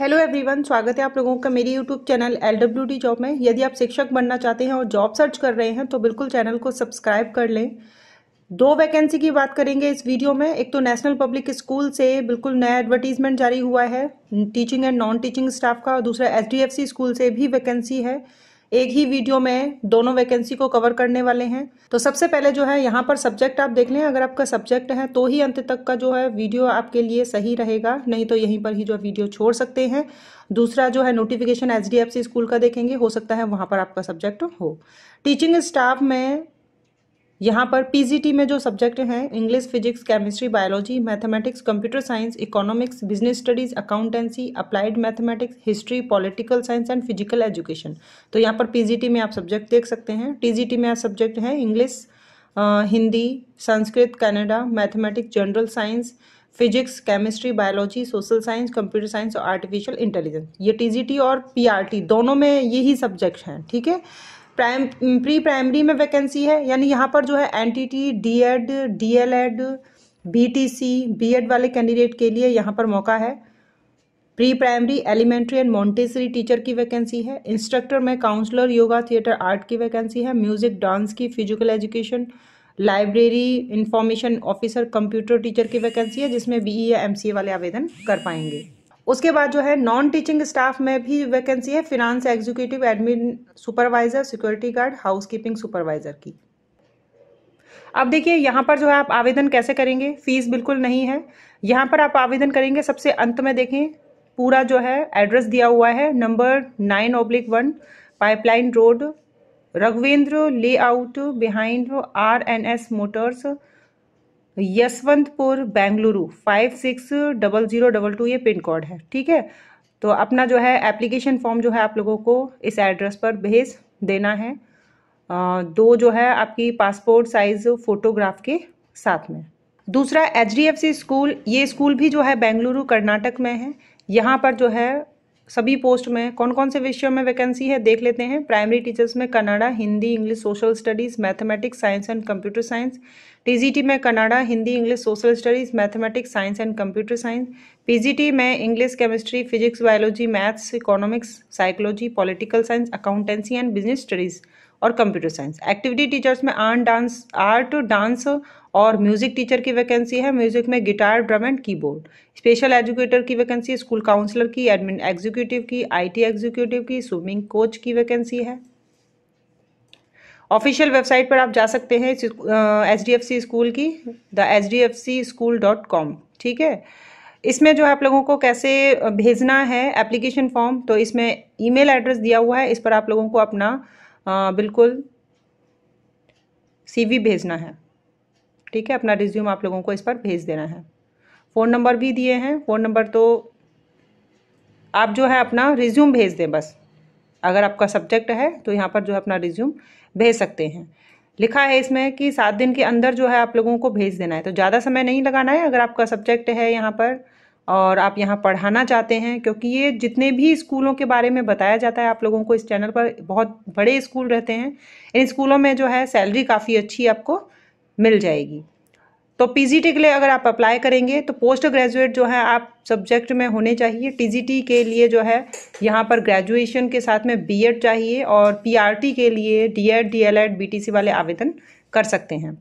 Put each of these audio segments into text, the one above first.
hello everyone स्वागत है आप लोगों का मेरी YouTube channel L W D job में यदि आप शिक्षक बनना चाहते हैं और जॉब सर्च कर रहे हैं तो बिल्कुल चैनल को सब्सक्राइब कर लें दो वैकेंसी की बात करेंगे इस वीडियो में एक तो नेशनल पब्लिक स्कूल से बिल्कुल नया एडवर्टीजमेंट जारी हुआ है teaching and non teaching staff का और दूसरा एच स्कूल से भी वैकेंसी है एक ही वीडियो में दोनों वैकेंसी को कवर करने वाले हैं तो सबसे पहले जो है यहाँ पर सब्जेक्ट आप देख लें अगर आपका सब्जेक्ट है तो ही अंत तक का जो है वीडियो आपके लिए सही रहेगा नहीं तो यहीं पर ही जो वीडियो छोड़ सकते हैं दूसरा जो है नोटिफिकेशन एच स्कूल का देखेंगे हो सकता है वहाँ पर आपका सब्जेक्ट हो टीचिंग स्टाफ में यहाँ पर पीजीटी में जो सब्जेक्ट हैं English physics chemistry biology mathematics computer science economics business studies accountancy applied mathematics history political science and physical education तो यहाँ पर पीजीटी में आप सब्जेक्ट देख सकते हैं टीजीटी में आप सब्जेक्ट हैं English Hindi Sanskrit Kannada mathematics general science physics chemistry biology social science computer science और आर्टिफिशियल इंटेलिजेंस ये टीजीटी और पीआरटी दोनों में यही सब्जेक्ट हैं ठीक है प्राइम प्री प्राइमरी में वैकेंसी है यानी यहाँ पर जो है N T T D Ed D El Ed B T C B Ed वाले कैंडिडेट के लिए यहाँ पर मौका है pre primary elementary and Montessori teacher की वैकेंसी है इंस्ट्रक्टर में काउंसलर योगा थिएटर आर्ट की वैकेंसी है म्यूजिक डांस की physical education library information officer computer teacher की वैकेंसी है जिसमें बीई e या एम वाले आवेदन कर पाएंगे उसके बाद जो है नॉन टीचिंग स्टाफ में भी वैकेंसी है finance executive admin supervisor security guard housekeeping supervisor की अब देखिए यहाँ पर जो है आप आवेदन कैसे करेंगे फीस बिल्कुल नहीं है यहाँ पर आप आवेदन करेंगे सबसे अंत में देखें पूरा जो है एड्रेस दिया हुआ है number nine oblique one pipeline road Raghavendra layout behind R N S Motors Yeshwantpur Bengaluru five six double zero double two ये पिन कोड है ठीक है तो अपना जो है एप्लीकेशन फॉर्म जो है आप लोगों को इस एड्रेस पर भेज देना है दो जो है आपकी पासपोर्ट साइज फोटोग्राफ के साथ में दूसरा एच स्कूल ये स्कूल भी जो है बेंगलुरु कर्नाटक में है यहाँ पर जो है सभी पोस्ट में कौन कौन से विषयों में वैकेंसी है देख लेते हैं प्राइमरी टीचर्स में Kannada Hindi English social studies mathematics science and computer science TGT में Kannada Hindi English social studies mathematics science and computer science PGT में English chemistry physics biology maths economics psychology political science accountancy and business studies और computer science activity teachers में art dance art dance और music teacher की vacancy है music में guitar drum and keyboard special educator की vacancy school counsellor की admin executive की IT executive की स्विमिंग कोच की वैकेंसी है ऑफिशियल वेबसाइट पर आप जा सकते हैं H D F C school की the H D F C school dot com ठीक है इसमें जो है आप लोगों को कैसे भेजना है एप्लीकेशन फॉर्म तो इसमें ईमेल एड्रेस दिया हुआ है इस पर आप लोगों को अपना आ, बिल्कुल सीवी भेजना है ठीक है अपना रिज्यूम आप लोगों को इस पर भेज देना है फ़ोन नंबर भी दिए हैं फ़ोन नंबर तो आप जो है अपना रिज्यूम भेज दें बस अगर आपका सब्जेक्ट है तो यहाँ पर जो है अपना रिज्यूम भेज सकते हैं लिखा है इसमें कि सात दिन के अंदर जो है आप लोगों को भेज देना है तो ज़्यादा समय नहीं लगाना है अगर आपका सब्जेक्ट है यहाँ पर और आप यहाँ पढ़ाना चाहते हैं क्योंकि ये जितने भी स्कूलों के बारे में बताया जाता है आप लोगों को इस चैनल पर बहुत बड़े स्कूल रहते हैं इन स्कूलों में जो है सैलरी काफ़ी अच्छी आपको मिल जाएगी तो पीजीटी के लिए अगर आप अप्लाई करेंगे तो पोस्ट ग्रेजुएट जो है आप सब्जेक्ट में होने चाहिए टीजीटी के लिए जो है यहाँ पर ग्रेजुएशन के साथ में बीएड चाहिए और पीआरटी के लिए डीएड डीएलएड बीटीसी वाले आवेदन कर सकते हैं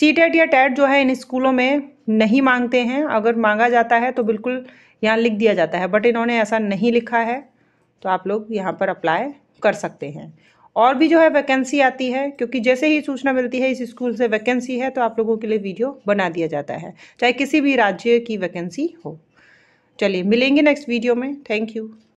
सी टेट e या टेट e जो है इन स्कूलों में नहीं मांगते हैं अगर मांगा जाता है तो बिल्कुल यहाँ लिख दिया जाता है बट इन्होंने ऐसा नहीं लिखा है तो आप लोग यहाँ पर अप्लाई कर सकते हैं और भी जो है वैकेंसी आती है क्योंकि जैसे ही सूचना मिलती है इस स्कूल से वैकेंसी है तो आप लोगों के लिए वीडियो बना दिया जाता है चाहे किसी भी राज्य की वैकेंसी हो चलिए मिलेंगे नेक्स्ट वीडियो में थैंक यू